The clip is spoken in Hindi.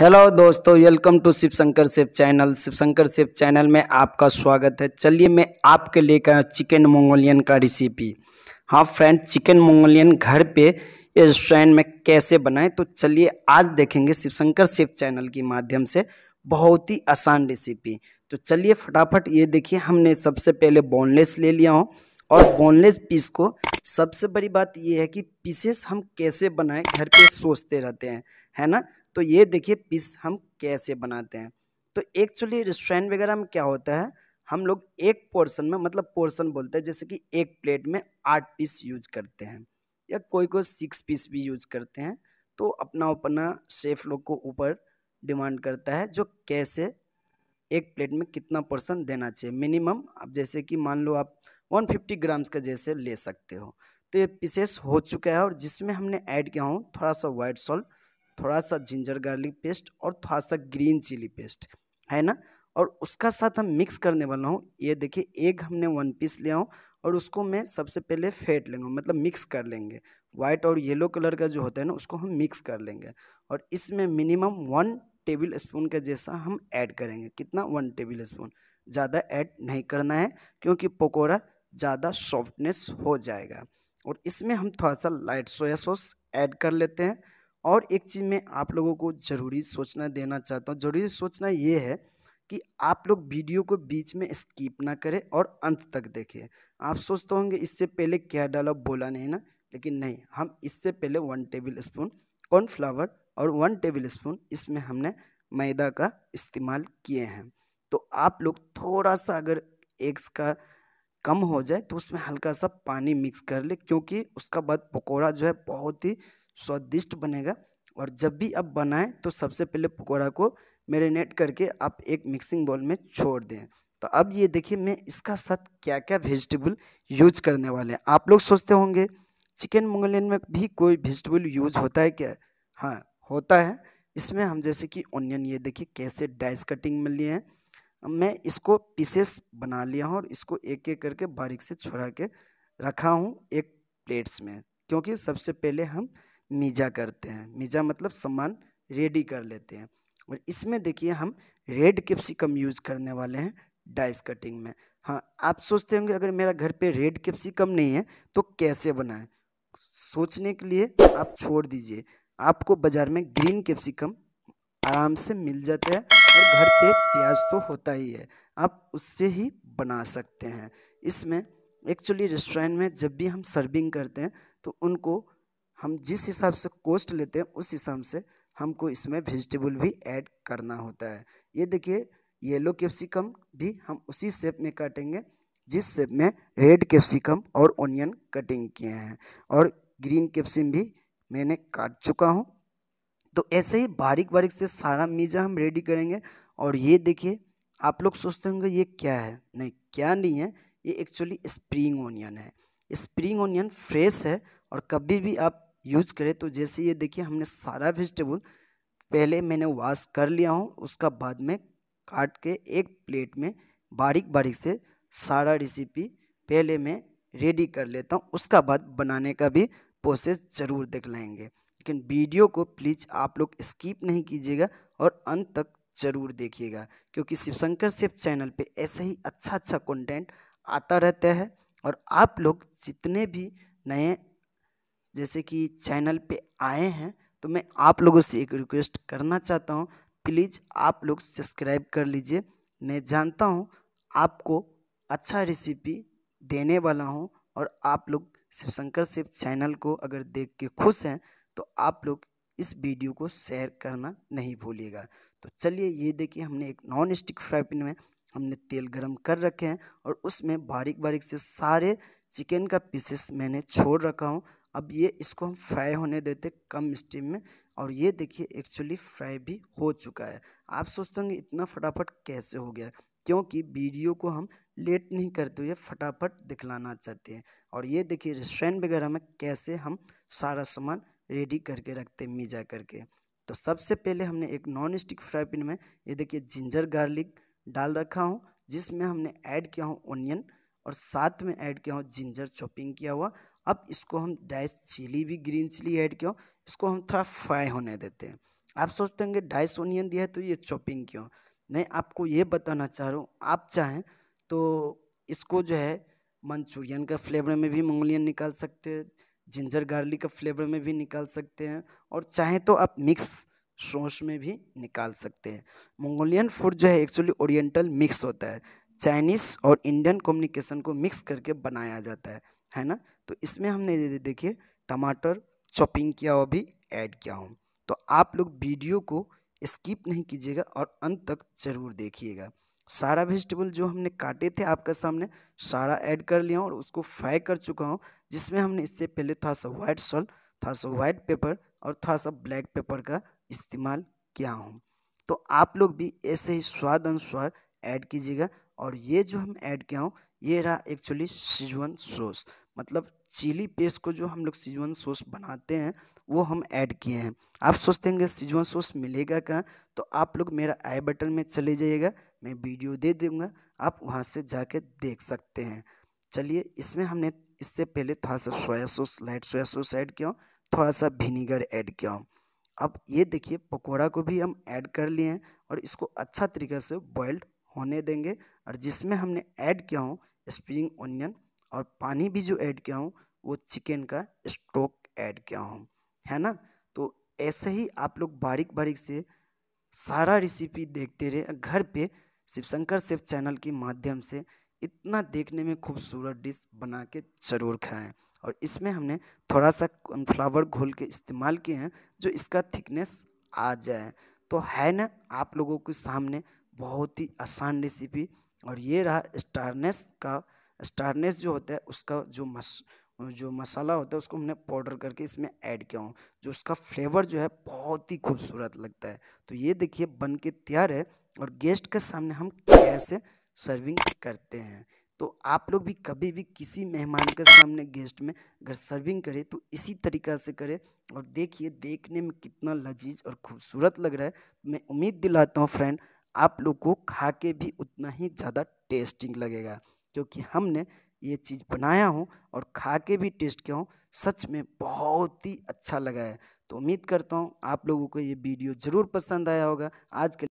हेलो दोस्तों welcome to Shiv Shankar chef channel Shiv Shankar chef channel में आपका स्वागत है चलिए मैं आपके लेकर चिकन मंगोलियन का रेसिपी हाँ फ्रेंड चिकन मंगोलियन घर पे रेस्टोरेंट में कैसे बनाएं तो चलिए आज देखेंगे शिव शंकर सेफ चैनल के माध्यम से बहुत ही आसान रेसिपी तो चलिए फटाफट ये देखिए हमने सबसे पहले बोनलेस ले लिया हूँ और बोनलेस पीस को सबसे बड़ी बात ये है कि पीसेस हम कैसे बनाएं घर पे सोचते रहते हैं है ना तो ये देखिए पीस हम कैसे बनाते हैं तो एक्चुअली रेस्टोरेंट वगैरह में क्या होता है हम लोग एक पोर्शन में मतलब पोर्शन बोलते हैं जैसे कि एक प्लेट में आठ पीस यूज करते हैं या कोई कोई सिक्स पीस भी यूज करते हैं तो अपना अपना शेफ लोग को ऊपर डिमांड करता है जो कैसे एक प्लेट में कितना पोर्सन देना चाहिए मिनिमम अब जैसे कि मान लो आप 150 ग्राम्स का जैसे ले सकते हो तो ये पीसेस हो चुका है और जिसमें हमने ऐड किया हूँ थोड़ा सा वाइट सॉल्ट थोड़ा सा जिंजर गार्लिक पेस्ट और थोड़ा सा ग्रीन चिली पेस्ट है ना और उसका साथ हम मिक्स करने वाला हूँ ये देखिए एक हमने वन पीस लिया हूँ और उसको मैं सबसे पहले फेंट लेंगे मतलब मिक्स कर लेंगे वाइट और येलो कलर का जो होता है ना उसको हम मिक्स कर लेंगे और इसमें मिनिमम वन टेबल स्पून का जैसा हम ऐड करेंगे कितना वन टेबल स्पून ज़्यादा ऐड नहीं करना है क्योंकि पकौड़ा ज़्यादा सॉफ्टनेस हो जाएगा और इसमें हम थोड़ा सा लाइट सोया सॉस ऐड कर लेते हैं और एक चीज़ मैं आप लोगों को ज़रूरी सोचना देना चाहता हूँ ज़रूरी सोचना ये है कि आप लोग वीडियो को बीच में स्किप ना करें और अंत तक देखें आप सोचते होंगे इससे पहले क्या डाला बोला नहीं ना लेकिन नहीं हम इससे पहले वन टेबल स्पून कॉर्नफ्लावर और वन टेबल स्पून इसमें हमने मैदा का इस्तेमाल किए हैं तो आप लोग थोड़ा सा अगर एग्स का कम हो जाए तो उसमें हल्का सा पानी मिक्स कर ले क्योंकि उसका बाद पकौड़ा जो है बहुत ही स्वादिष्ट बनेगा और जब भी आप बनाएं तो सबसे पहले पकौड़ा को मेरीनेट करके आप एक मिक्सिंग बाउल में छोड़ दें तो अब ये देखिए मैं इसका साथ क्या क्या वेजिटेबल यूज करने वाले हैं आप लोग सोचते होंगे चिकन मंगलियन में भी कोई वेजिटेबल यूज होता है क्या हाँ होता है इसमें हम जैसे कि ऑनियन ये देखिए कैसे डाइस कटिंग में लिए हैं मैं इसको पीसेस बना लिया हूँ और इसको एक एक करके बारीक से छुड़ा के रखा हूँ एक प्लेट्स में क्योंकि सबसे पहले हम मीजा करते हैं मीजा मतलब सामान रेडी कर लेते हैं और इसमें देखिए हम रेड कैप्सिकम यूज़ करने वाले हैं डाइस कटिंग में हाँ आप सोचते होंगे अगर मेरा घर पे रेड कैप्सिकम नहीं है तो कैसे बनाएं सोचने के लिए आप छोड़ दीजिए आपको बाज़ार में ग्रीन कैप्सिकम आराम से मिल जाता है और घर पे प्याज तो होता ही है आप उससे ही बना सकते हैं इसमें एक्चुअली रेस्टोरेंट में जब भी हम सर्विंग करते हैं तो उनको हम जिस हिसाब से कोस्ट लेते हैं उस हिसाब से हमको इसमें वेजिटेबल भी ऐड करना होता है ये देखिए येलो कैप्सिकम भी हम उसी शेप में काटेंगे जिस शेप में रेड कैप्सिकम और ऑनियन कटिंग किए हैं और ग्रीन कैप्सिकम भी मैंने काट चुका हूँ तो ऐसे ही बारीक बारीक से सारा मीज़ा हम रेडी करेंगे और ये देखिए आप लोग सोचते होंगे ये क्या है नहीं क्या नहीं है ये एक्चुअली स्प्रिंग ऑनियन है स्प्रिंग ओनियन फ्रेश है और कभी भी आप यूज करें तो जैसे ये देखिए हमने सारा वेजिटेबल पहले मैंने वॉश कर लिया हूँ उसका बाद में काट के एक प्लेट में बारीक बारीक से सारा रेसिपी पहले मैं रेडी कर लेता हूँ उसका बाद बनाने का भी प्रोसेस ज़रूर देख लेंगे लेकिन वीडियो को प्लीज़ आप लोग स्किप नहीं कीजिएगा और अंत तक ज़रूर देखिएगा क्योंकि शिवशंकर शिव चैनल पे ऐसे ही अच्छा अच्छा कंटेंट आता रहता है और आप लोग जितने भी नए जैसे कि चैनल पे आए हैं तो मैं आप लोगों से एक रिक्वेस्ट करना चाहता हूँ प्लीज़ आप लोग सब्सक्राइब कर लीजिए मैं जानता हूँ आपको अच्छा रेसिपी देने वाला हूँ और आप लोग शिवशंकर शिव चैनल को अगर देख के खुश हैं तो आप लोग इस वीडियो को शेयर करना नहीं भूलिएगा तो चलिए ये देखिए हमने एक नॉन स्टिक फ्राई पैन में हमने तेल गरम कर रखे हैं और उसमें बारीक बारीक से सारे चिकन का पीसेस मैंने छोड़ रखा हूँ अब ये इसको हम फ्राई होने देते कम स्टीम में और ये देखिए एक्चुअली फ्राई भी हो चुका है आप सोचते होंगे इतना फटाफट कैसे हो गया क्योंकि वीडियो को हम लेट नहीं करते हुए फटाफट दिखलाना चाहते हैं और ये देखिए रेस्टोरेंट वगैरह में कैसे हम सारा सामान रेडी करके रखते मिजा करके तो सबसे पहले हमने एक नॉन स्टिक फ्राई पैन में ये देखिए जिंजर गार्लिक डाल रखा हूँ जिसमें हमने ऐड किया हूँ ओनियन और साथ में ऐड किया हूँ जिंजर चॉपिंग किया हुआ अब इसको हम डाइस चिली भी ग्रीन चिली ऐड किया इसको हम थोड़ा फ्राई होने देते हैं आप सोचते होंगे डाइस ओनियन दिया है तो ये चॉपिंग क्यों मैं आपको ये बताना चाह रहा हूँ आप चाहें तो इसको जो है मंचूरियन का फ्लेवर में भी मंगोलियन निकाल सकते हैं जिंजर गार्लिक का फ्लेवर में भी निकाल सकते हैं और चाहें तो आप मिक्स सॉस में भी निकाल सकते हैं मंगोलियन फूड जो है एक्चुअली ओरिएंटल मिक्स होता है चाइनीस और इंडियन कम्युनिकेशन को मिक्स करके बनाया जाता है है ना तो इसमें हमने देखिए टमाटर चॉपिंग किया हुआ भी ऐड किया हूँ तो आप लोग वीडियो को स्किप नहीं कीजिएगा और अंत तक ज़रूर देखिएगा सारा वेजिटेबल जो हमने काटे थे आपके सामने सारा ऐड कर लिया और उसको फ्राई कर चुका हूँ जिसमें हमने इससे पहले थोड़ा सा वाइट सॉल्ट थोड़ा सा वाइट पेपर और थोड़ा सा ब्लैक पेपर का इस्तेमाल किया हूँ तो आप लोग भी ऐसे ही स्वाद अनुसार ऐड कीजिएगा और ये जो हम ऐड किया हूँ ये रहा एक्चुअली सिजवन सॉस मतलब चिली पेस्ट को जो हम लोग सिजवन सॉस बनाते हैं वो हम ऐड किए हैं आप सोचते हैं सिजवन सॉस मिलेगा कहाँ तो आप लोग मेरा आई बटन में चले जाइएगा मैं वीडियो दे दूँगा आप वहाँ से जाके देख सकते हैं चलिए इसमें हमने इससे पहले थोड़ा सा soya sauce light soya sauce add किया थोड़ा सा विनीगर ऐड किया अब ये देखिए पकौड़ा को भी हम ऐड कर लिए हैं और इसको अच्छा तरीके से बॉइल्ड होने देंगे और जिसमें हमने ऐड किया हूँ स्प्रिंग ऑनियन और पानी भी जो ऐड किया हूँ वो चिकन का स्टॉक ऐड किया हूँ है ना तो ऐसे ही आप लोग बारीक बारीक से सारा रेसिपी देखते रहे घर पे शिवशंकर शिव चैनल के माध्यम से इतना देखने में खूबसूरत डिश बना के ज़रूर खाएँ और इसमें हमने थोड़ा सा फ्लावर घोल के इस्तेमाल किए हैं जो इसका थिकनेस आ जाए तो है ना आप लोगों के सामने बहुत ही आसान रेसिपी और ये रहा स्टारनेस का स्टारनेस जो होता है उसका जो मस जो मसाला होता है उसको हमने पाउडर करके इसमें ऐड किया हूँ जो उसका फ्लेवर जो है बहुत ही खूबसूरत लगता है तो ये देखिए बन के तैयार है और गेस्ट के सामने हम कैसे सर्विंग करते हैं तो आप लोग भी कभी भी किसी मेहमान के सामने गेस्ट में अगर सर्विंग करें तो इसी तरीका से करें और देखिए देखने में कितना लजीज और खूबसूरत लग रहा है मैं उम्मीद दिलाता हूँ फ्रेंड आप लोग को खा के भी उतना ही ज़्यादा टेस्टिंग लगेगा क्योंकि हमने ये चीज़ बनाया हूँ और खा के भी टेस्ट किया हूँ सच में बहुत ही अच्छा लगा है तो उम्मीद करता हूँ आप लोगों को ये वीडियो ज़रूर पसंद आया होगा आज के